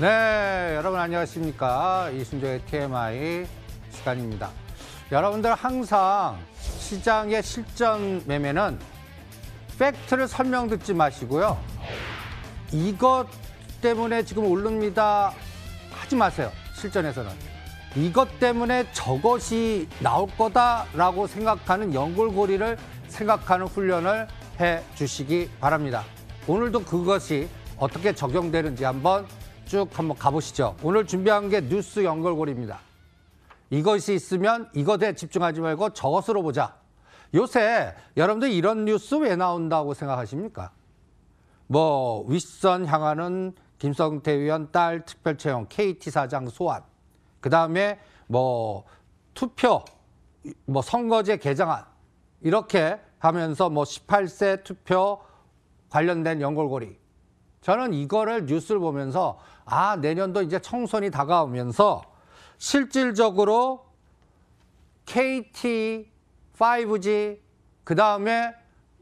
네, 여러분 안녕하십니까. 이순재의 TMI 시간입니다. 여러분들 항상 시장의 실전 매매는 팩트를 설명 듣지 마시고요. 이것 때문에 지금 오릅니다 하지 마세요. 실전에서는. 이것 때문에 저것이 나올 거다라고 생각하는 연골고리를 생각하는 훈련을 해 주시기 바랍니다. 오늘도 그것이 어떻게 적용되는지 한번 쭉 한번 가보시죠. 오늘 준비한 게 뉴스 연결고리입니다. 이것이 있으면 이것에 집중하지 말고 저것으로 보자. 요새 여러분들 이런 뉴스 왜 나온다고 생각하십니까? 뭐 윗선 향하는 김성태 의원 딸 특별채용 KT 사장 소환. 그다음에 뭐 투표 뭐 선거제 개정안 이렇게 하면서 뭐 18세 투표 관련된 연골고리 저는 이거를 뉴스를 보면서 아 내년도 이제 청선이 다가오면서 실질적으로 KT, 5G 그 다음에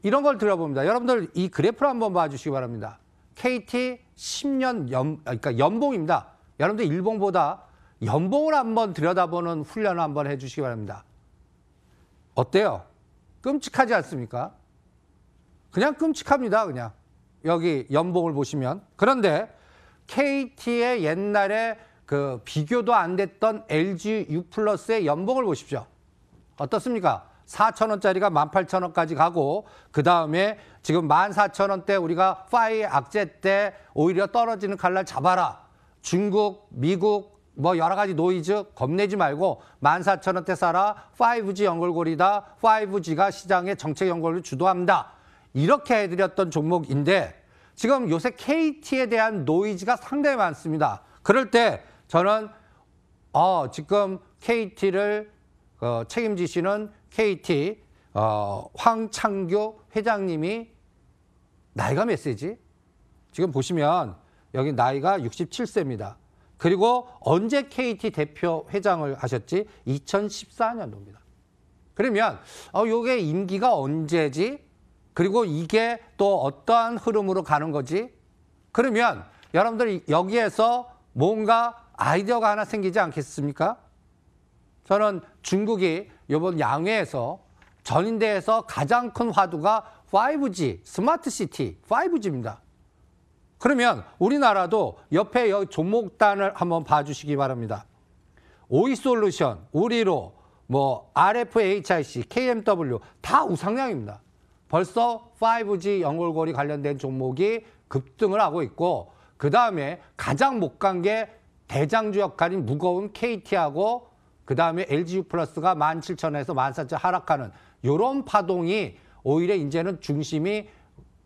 이런 걸 들어봅니다. 여러분들 이 그래프를 한번 봐주시기 바랍니다. KT 10년 연 아, 그러니까 연봉입니다. 여러분들 일봉보다 연봉을 한번 들여다보는 훈련을 한번 해주시기 바랍니다. 어때요? 끔찍하지 않습니까? 그냥 끔찍합니다. 그냥. 여기 연봉을 보시면 그런데 KT의 옛날에 그 비교도 안 됐던 LG U 플러스의 연봉을 보십시오. 어떻습니까? 4천 원짜리가 18,000원까지 가고 그다음에 지금 14,000원대 우리가 파이 악재 때 오히려 떨어지는 칼날 잡아라. 중국, 미국 뭐 여러 가지 노이즈 겁내지 말고 14,000원대 사라. 5G 연결고리다. 5G가 시장의 정책 연결을 주도합니다. 이렇게 해드렸던 종목인데 지금 요새 KT에 대한 노이즈가 상당히 많습니다. 그럴 때 저는 어, 지금 KT를 어, 책임지시는 KT 어, 황창규 회장님이 나이가 몇세지 지금 보시면 여기 나이가 67세입니다. 그리고 언제 KT 대표 회장을 하셨지? 2014년도입니다. 그러면 어, 요게 임기가 언제지? 그리고 이게 또 어떠한 흐름으로 가는 거지? 그러면 여러분들 여기에서 뭔가 아이디어가 하나 생기지 않겠습니까? 저는 중국이 이번 양회에서 전인대에서 가장 큰 화두가 5G, 스마트 시티, 5G입니다. 그러면 우리나라도 옆에 여기 종목단을 한번 봐주시기 바랍니다. 오이솔루션, 우리로, 뭐 RFHIC, KMW 다 우상향입니다. 벌써 5G 연결고리 관련된 종목이 급등을 하고 있고 그다음에 가장 못 간 게 대장주 역할인 무거운 KT하고 그다음에 LGU 플러스가 1 7 0 0 0에서1 4 0 0 0 하락하는 요런 파동이 오히려 이제는 중심이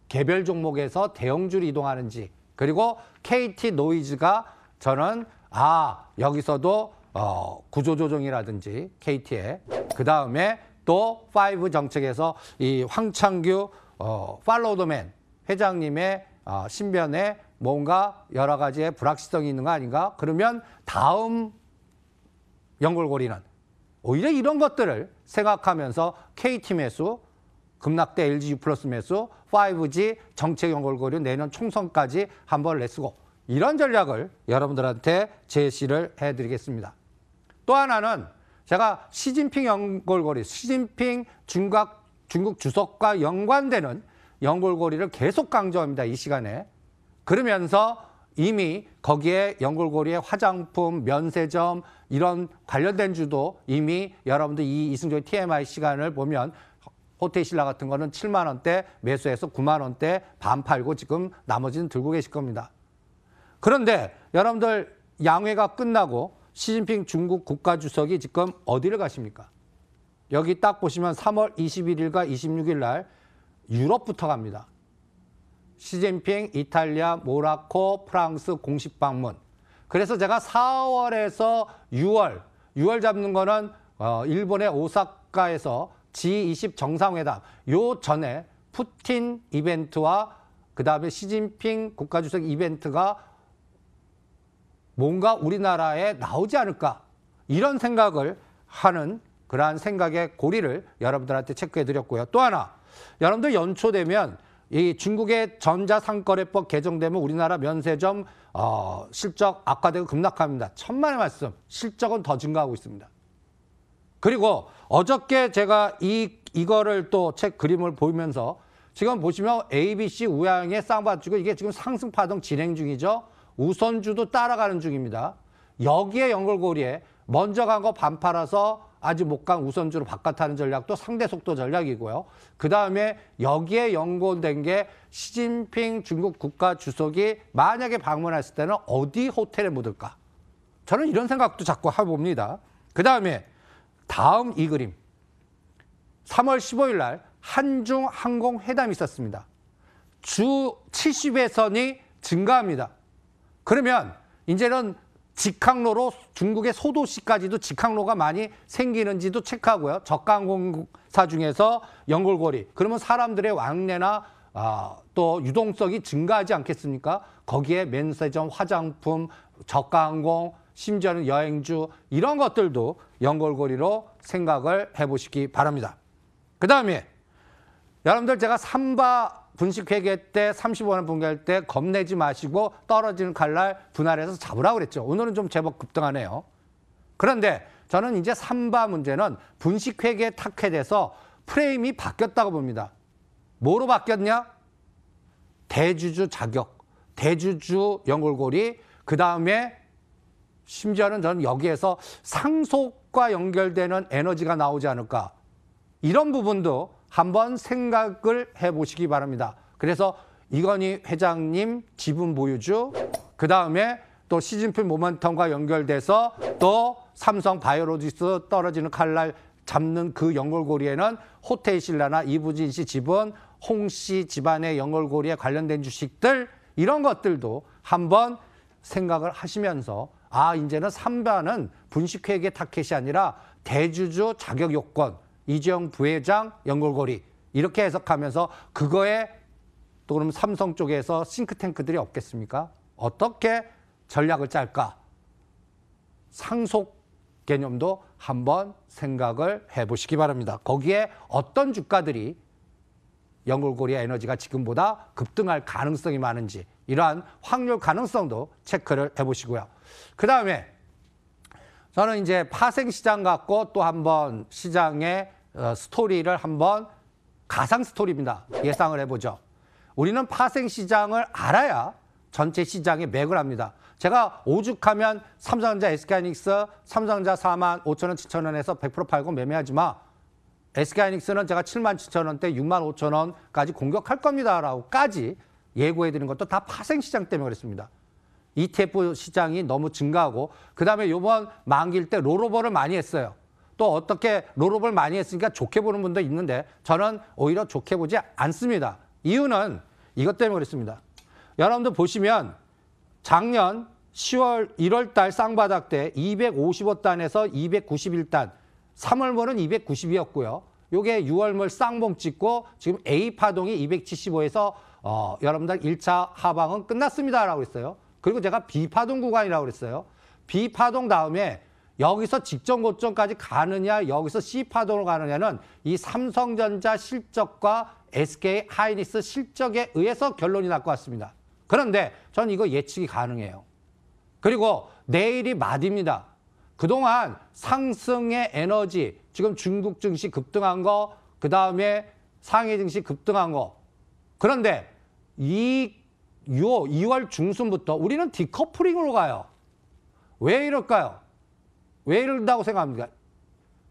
개별 종목에서 대형주로 이동하는지 그리고 KT 노이즈가 저는 아 여기서도 어, 구조조정이라든지 k t 에그 다음에 또 파이브 정책에서 이 황창규 어, 팔로우더맨 회장님의 어, 신변에 뭔가 여러 가지의 불확실성이 있는 거 아닌가? 그러면 다음 연골고리는 오히려 이런 것들을 생각하면서 KT 매수, 급락대 LG 플러스 매수, 5G 정책 연골고리 내년 총선까지 한번 내쓰고 이런 전략을 여러분들한테 제시를 해드리겠습니다. 또 하나는 제가 시진핑 연골고리, 시진핑 중국 중국 주석과 연관되는 연골고리를 계속 강조합니다. 이 시간에. 그러면서 이미 거기에 연골고리에 화장품, 면세점 이런 관련된 주도 이미 여러분들 이 이승조의 TMI 시간을 보면 호텔신라 같은 거는 7만 원대 매수해서 9만 원대 반 팔고 지금 나머지는 들고 계실 겁니다. 그런데 여러분들 양회가 끝나고 시진핑 중국 국가주석이 지금 어디를 가십니까? 여기 딱 보시면 3월 21일과 26일 날 유럽부터 갑니다. 시진핑 이탈리아, 모나코, 프랑스 공식 방문. 그래서 제가 4월에서 6월, 6월 잡는 거는 어, 일본의 오사카에서 G20 정상회담 요 전에 푸틴 이벤트와 그다음에 시진핑 국가주석 이벤트가 뭔가 우리나라에 나오지 않을까 이런 생각을 하는 그러한 생각의 고리를 여러분들한테 체크해 드렸고요. 또 하나 여러분들 연초 되면 이 중국의 전자상거래법 개정되면 우리나라 면세점 어, 실적 악화되고 급락합니다. 천만의 말씀 실적은 더 증가하고 있습니다. 그리고 어저께 제가 이 이거를 또 책 그림을 보면서 이 지금 보시면 ABC 우양의 쌍받주고 이게 지금 상승 파동 진행 중이죠. 우선주도 따라가는 중입니다. 여기에 연결고리에 먼저 간 거 반팔아서 아직 못 간 우선주로 바깥하는 전략도 상대 속도 전략이고요. 그 다음에 여기에 연관된 게 시진핑 중국 국가 주석이 만약에 방문했을 때는 어디 호텔에 묻을까? 저는 이런 생각도 자꾸 해봅니다. 그 다음에 다음 이 그림. 3월 15일 날 한중 항공 회담이 있었습니다. 주 70회선이 증가합니다. 그러면 이제는 직항로로 중국의 소도시까지도 직항로가 많이 생기는지도 체크하고요. 저가항공사 중에서 연골고리. 그러면 사람들의 왕래나 아, 또 유동성이 증가하지 않겠습니까? 거기에 면세점, 화장품, 저가항공, 심지어는 여행주 이런 것들도 연골고리로 생각을 해보시기 바랍니다. 그 다음에 여러분들 제가 삼바 분식회계 때 30원을 분괴할 때 겁내지 마시고 떨어지는 칼날 분할해서 잡으라 고 그랬죠. 오늘은 좀 제법 급등하네요. 그런데 저는 이제 3바 문제는 분식회계 타켓에서 프레임이 바뀌었다고 봅니다. 뭐로 바뀌었냐? 대주주 자격, 대주주 연골고리, 그 다음에 심지어는 저는 여기에서 상속과 연결되는 에너지가 나오지 않을까. 이런 부분도 한번 생각을 해보시기 바랍니다. 그래서 이건희 회장님 지분 보유주 그 다음에 또 시진핑 모멘텀과 연결돼서 또 삼성 바이오로직스 떨어지는 칼날 잡는 그 연결고리에는 호텔 신라나 이부진 씨 지분, 홍씨 집안의 연결고리에 관련된 주식들 이런 것들도 한번 생각을 하시면서 아 이제는 삼반은 분식회계 타켓이 아니라 대주주 자격 요건 이재용 부회장 연골고리 이렇게 해석하면서 그거에 또 그럼 삼성 쪽에서 싱크탱크들이 없겠습니까? 어떻게 전략을 짤까? 상속 개념도 한번 생각을 해보시기 바랍니다. 거기에 어떤 주가들이 연골고리의 에너지가 지금보다 급등할 가능성이 많은지 이러한 확률 가능성도 체크를 해보시고요. 그 다음에 저는 이제 파생시장 갖고 또 한 번 시장의 어, 스토리를 한 번 가상 스토리입니다. 예상을 해보죠. 우리는 파생시장을 알아야 전체 시장에 맥을 합니다. 제가 오죽하면 삼성전자 SK하이닉스 삼성전자 4만 5천 원, 7천 원에서 100% 팔고 매매하지 마. SK하이닉스는 제가 7만 7천 원대 6만 5천 원까지 공격할 겁니다라고까지 예고해드린 것도 다 파생시장 때문에 그랬습니다. ETF 시장이 너무 증가하고 그다음에 요번 만기일 때 롤오버를 많이 했어요. 또 어떻게 롤오버를 많이 했으니까 좋게 보는 분도 있는데 저는 오히려 좋게 보지 않습니다. 이유는 이것 때문에 그렇습니다. 여러분들 보시면 작년 10월 1월 달 쌍바닥 때2 5 5단에서 291단 3월물은 290이었고요. 요게 6월물 쌍봉 찍고 지금 A 파동이 275에서 어, 여러분들 1차 하방은 끝났습니다라고 했어요. 그리고 제가 비파동 구간이라고 그랬어요. 비파동 다음에 여기서 직전 고점까지 가느냐 여기서 C파동으로 가느냐는 이 삼성전자 실적과 SK 하이닉스 실적에 의해서 결론이 날것 같습니다. 그런데 전 이거 예측이 가능해요. 그리고 내일이 마디입니다. 그동안 상승의 에너지, 지금 중국 증시 급등한 거, 그 다음에 상해 증시 급등한 거. 그런데 이 6, 2월 중순부터 우리는 디커플링으로 가요. 왜 이럴까요? 왜 이런다고 생각합니까?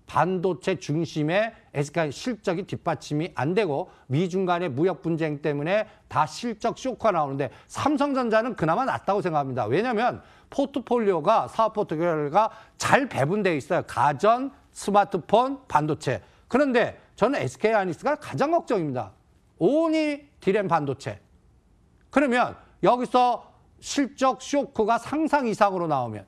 반도체 중심의 SK 실적이 뒷받침이 안 되고 미중 간의 무역 분쟁 때문에 다 실적 쇼크가 나오는데 삼성전자는 그나마 낫다고 생각합니다. 왜냐하면 포트폴리오가 사업 포트폴리오가 잘배분되어 있어요. 가전, 스마트폰, 반도체. 그런데 저는 SK 하이닉스가 가장 걱정입니다. 오니 디램 반도체. 그러면 여기서 실적 쇼크가 상상 이상으로 나오면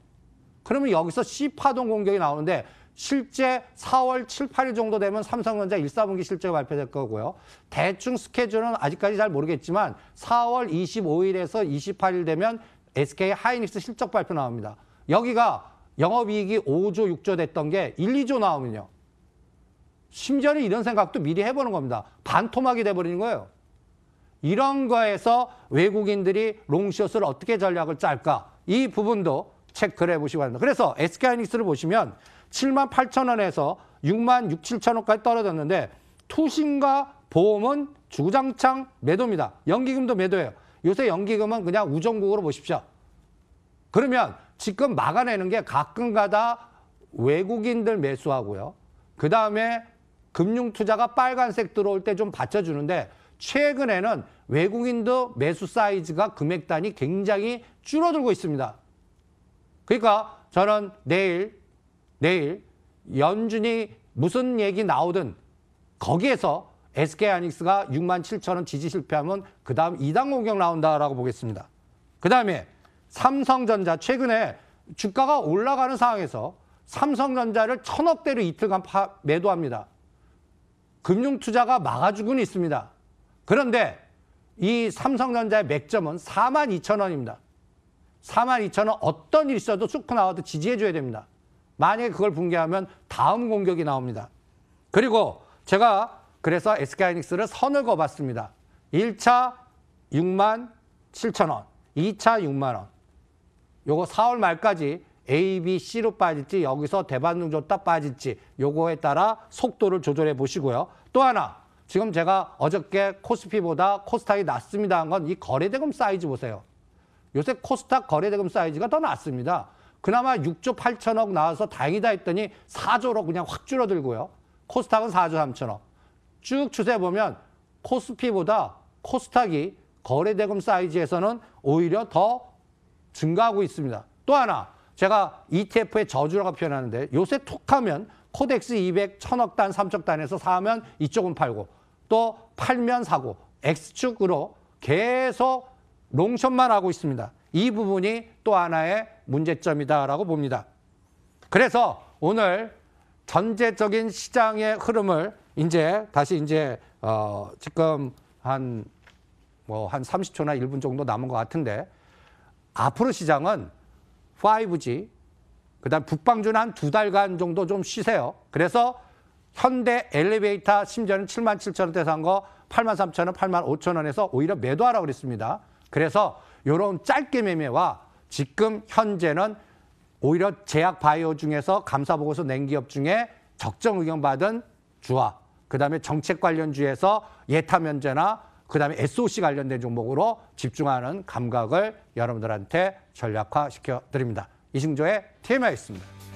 그러면 여기서 C파동 공격이 나오는데 실제 4월 7, 8일 정도 되면 삼성전자 1, 4분기 실적이 발표될 거고요. 대충 스케줄은 아직까지 잘 모르겠지만 4월 25일에서 28일 되면 SK 하이닉스 실적 발표 나옵니다. 여기가 영업이익이 5조, 6조 됐던 게 1, 2조 나오면요. 심지어는 이런 생각도 미리 해보는 겁니다. 반토막이 돼버리는 거예요. 이런 거에서 외국인들이 롱숏을 어떻게 전략을 짤까 이 부분도 체크를 해보시기 바랍니다. 그래서 SK하이닉스를 보시면 7만 8천 원에서 6만 6, 7천 원까지 떨어졌는데 투신과 보험은 주구장창 매도입니다. 연기금도 매도예요. 요새 연기금은 그냥 우정국으로 보십시오. 그러면 지금 막아내는 게 가끔가다 외국인들 매수하고요. 그다음에 금융투자가 빨간색 들어올 때 좀 받쳐주는데 최근에는 외국인도 매수 사이즈가 금액단이 굉장히 줄어들고 있습니다. 그러니까 저는 내일, 내일 연준이 무슨 얘기 나오든 거기에서 SK 하닉스가 6만 7천 원 지지 실패하면 그 다음 2단 공격 나온다라고 보겠습니다. 그 다음에 삼성전자 최근에 주가가 올라가는 상황에서 삼성전자를 천억대로 이틀간 파, 매도합니다. 금융투자가 막아주고는 있습니다. 그런데 이 삼성전자의 맥점은 42,000원입니다. 42,000원 어떤 일 있어도 쑥고 나와도 지지해줘야 됩니다. 만약에 그걸 붕괴하면 다음 공격이 나옵니다. 그리고 제가 그래서 SK하이닉스를 선을 거봤습니다. 1차 6만 7천 원, 2차 6만 원. 요거 4월 말까지 A, B, C로 빠질지 여기서 대반등 줬다 빠질지 요거에 따라 속도를 조절해 보시고요. 또 하나 지금 제가 어저께 코스피보다 코스닥이 낫습니다한 건 이 거래대금 사이즈 보세요. 요새 코스닥 거래대금 사이즈가 더낫습니다 그나마 6조 8천억 나와서 다행이다 했더니 4조로 그냥 확 줄어들고요. 코스닥은 4조 3천억. 쭉 추세 보면 코스피보다 코스닥이 거래대금 사이즈에서는 오히려 더 증가하고 있습니다. 또 하나 제가 ETF의 저주라고 표현하는데 요새 툭하면 코덱스 200 천억 단, 3천 단에서 사면 이쪽은 팔고 또 팔면 사고 X축으로 계속 롱션만 하고 있습니다. 이 부분이 또 하나의 문제점이다라고 봅니다. 그래서 오늘 전제적인 시장의 흐름을 이제 다시 이제 어 지금 한 뭐 한 30초나 뭐 1분 정도 남은 것 같은데 앞으로 시장은 5G 그다음 북방주는 한 두 달간 정도 좀 쉬세요. 그래서 현대 엘리베이터 심지어는 7만 7천 원대 산거 8만 3천 원, 8만 5천 원에서 오히려 매도하라 고 그랬습니다. 그래서 이런 짧게 매매와 지금 현재는 오히려 제약 바이오 중에서 감사 보고서 낸 기업 중에 적정 의견 받은 주와 그다음에 정책 관련주에서 예타 면제나 그다음에 SOC 관련된 종목으로 집중하는 감각을 여러분들한테 전략화시켜 드립니다. 이승조의 TMI였습니다.